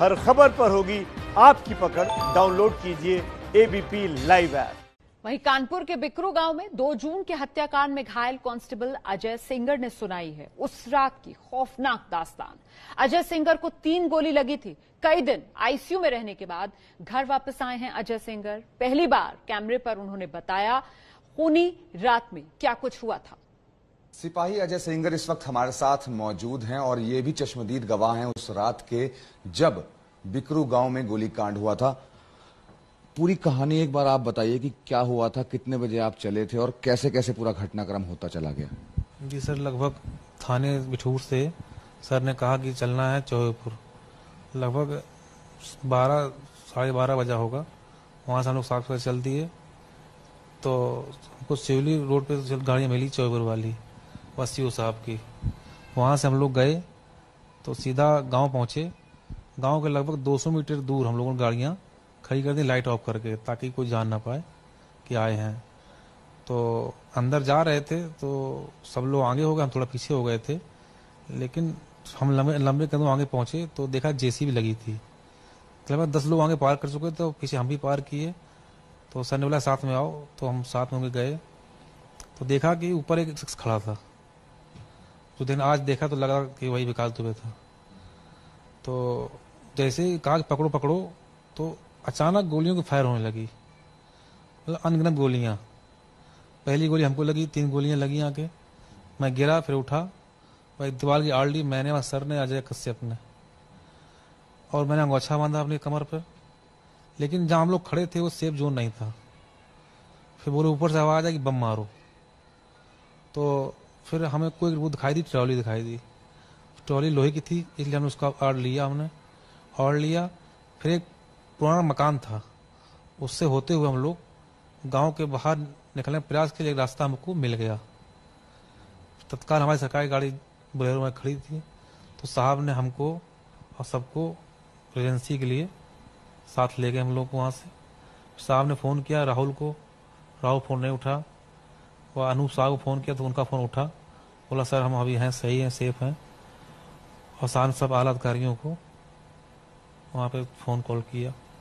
हर खबर पर होगी आपकी पकड़ डाउनलोड कीजिए एबीपी लाइव ऐप वहीं कानपुर के बिक्रू गांव में 2 जून के हत्याकांड में घायल कांस्टेबल अजय सिंगर ने सुनाई है उस रात की खौफनाक दास्तान अजय सिंगर को तीन गोली लगी थी कई दिन आईसीयू में रहने के बाद घर वापस आए हैं अजय सिंगर पहली बार कैमरे पर उन्होंने बताया खूनी रात में क्या कुछ हुआ था सिपाही अजय सिंगर इस वक्त हमारे साथ मौजूद हैं और ये भी चश्मदीद गवाह हैं उस रात के जब बिकरू गांव में गोलीकांड हुआ था पूरी कहानी एक बार आप बताइए कि क्या हुआ था कितने बजे आप चले थे और कैसे कैसे पूरा घटनाक्रम होता चला गया जी सर लगभग थाने बिठूर से सर ने कहा कि चलना है चौहेपुर लगभग बारह साढ़े बारह बजा होगा वहाँ से हम लोग साफ सफाई चल दिए तो हमको सिवली रोड पे गाड़ियाँ मिली चौबेपुर वाली वसीउ साहब की वहाँ से हम लोग गए तो सीधा गांव पहुँचे गांव के लगभग 200 मीटर दूर हम लोगों ने गाड़ियाँ खड़ी कर दी लाइट ऑफ करके ताकि कोई जान ना पाए कि आए हैं तो अंदर जा रहे थे तो सब लोग आगे हो गए हम थोड़ा पीछे हो गए थे लेकिन हम लंबे लंबे कदम आगे पहुंचे तो देखा भी लगी थी लगभग दस लोग आगे पार कर चुके तो पीछे हम भी पार किए तो सर ने बोला साथ में आओ तो हम साथ में गए तो देखा कि ऊपर एक शख्स खड़ा था उस दिन आज देखा तो लगा कि वही विकास दुबे था तो जैसे ही कहा पकड़ो पकड़ो तो अचानक गोलियों की फायर होने लगी मतलब अनगिनत गोलियां पहली गोली हमको लगी तीन गोलियां लगी आके मैं गिरा फिर उठा भाई दीवार की आड़ ली मैंने वहां सर ने अजय कश्यप ने और मैंने अंगोछा बांधा अपनी कमर पर लेकिन जहाँ हम लोग खड़े थे वो सेफ जोन नहीं था फिर बोले ऊपर से आवाज़ आई कि बम मारो तो फिर हमें कोई वो दिखाई दी ट्रॉली दिखाई दी ट्रॉली लोहे की थी इसलिए हमने उसका ऑर्डर लिया हमने ऑर्डर लिया फिर एक पुराना मकान था उससे होते हुए हम लोग गांव के बाहर निकलने प्रयास के लिए एक रास्ता हमको मिल गया तत्काल हमारी सरकारी गाड़ी बुलेरो में खड़ी थी तो साहब ने हमको और सबको एजेंसी के लिए साथ ले गए हम लोग को वहाँ से साहब ने फ़ोन किया राहुल को राहुल फ़ोन नहीं उठा वो अनूप शाह को फ़ोन किया तो उनका फ़ोन उठा बोला सर हम अभी हैं सही हैं सेफ हैं और सब आला अधिकारियों को वहाँ पे फ़ोन कॉल किया